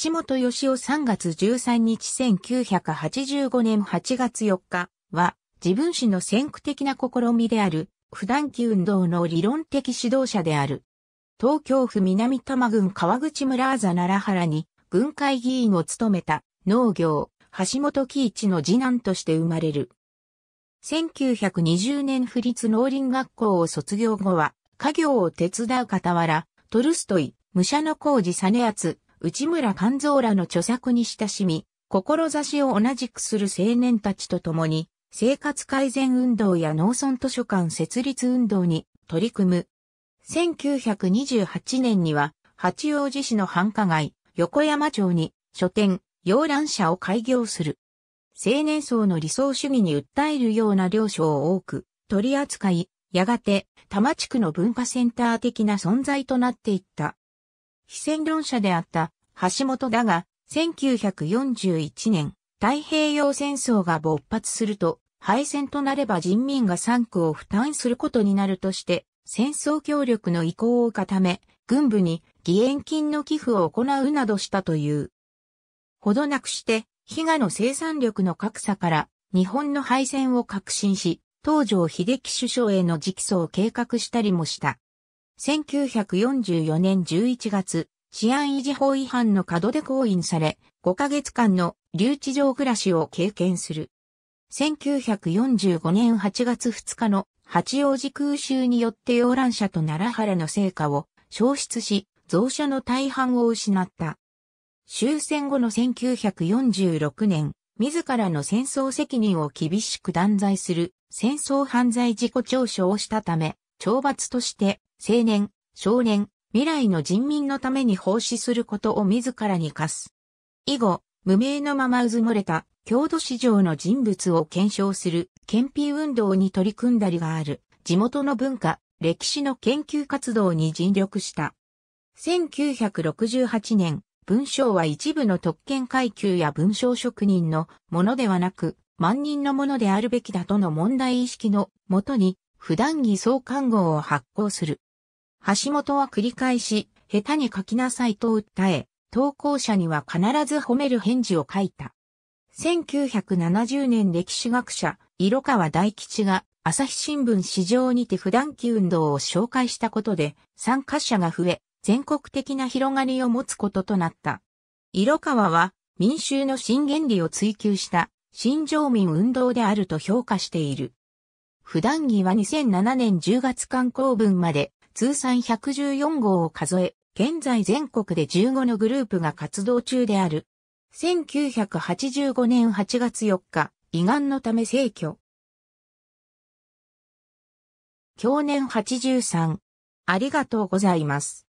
橋本義夫3月13日1985年8月4日は自分史の先駆的な試みである普段期運動の理論的指導者である。東京府南多摩郡川口村あざ奈良原に軍会議員を務めた農業橋本喜一の次男として生まれる。1920年府立農林学校を卒業後は家業を手伝う傍らトルストイ、武者の工事実厚、内村勘蔵らの著作に親しみ、志を同じくする青年たちと共に、生活改善運動や農村図書館設立運動に取り組む。1928年には、八王子市の繁華街、横山町に書店、洋蘭社を開業する。青年層の理想主義に訴えるような領書を多く取り扱い、やがて多摩地区の文化センター的な存在となっていった。非戦論者であった橋本だが、1941年、太平洋戦争が勃発すると、敗戦となれば人民が産区を負担することになるとして、戦争協力の意向を固め、軍部に義援金の寄付を行うなどしたという。ほどなくして、比嘉の生産力の格差から、日本の敗戦を確信し、東条秀樹首相への直訴を計画したりもした。1944年11月、治安維持法違反の門で行員され、5ヶ月間の留置場暮らしを経験する。1945年8月2日の八王子空襲によって洋蘭社と奈良原の成果を消失し、蔵書の大半を失った。終戦後の1946年、自らの戦争責任を厳しく断罪する戦争犯罪事故調書をしたため、懲罰として青年、少年、未来の人民のために奉仕することを自らに課す。以後、無名のままうずもれた、郷土市場の人物を検証する、憲兵運動に取り組んだりがある、地元の文化、歴史の研究活動に尽力した。1968年、文章は一部の特権階級や文章職人のものではなく、万人のものであるべきだとの問題意識のもとに、普段偽装看護を発行する。橋本は繰り返し、下手に書きなさいと訴え、投稿者には必ず褒める返事を書いた。1970年歴史学者、色川大吉が朝日新聞市場にて普段期運動を紹介したことで参加者が増え、全国的な広がりを持つこととなった。色川は民衆の新原理を追求した新常民運動であると評価している。普段着は2007年10月刊行文まで通算114号を数え、現在全国で15のグループが活動中である。1985年8月4日、胃がんのため逝去。去年83。ありがとうございます。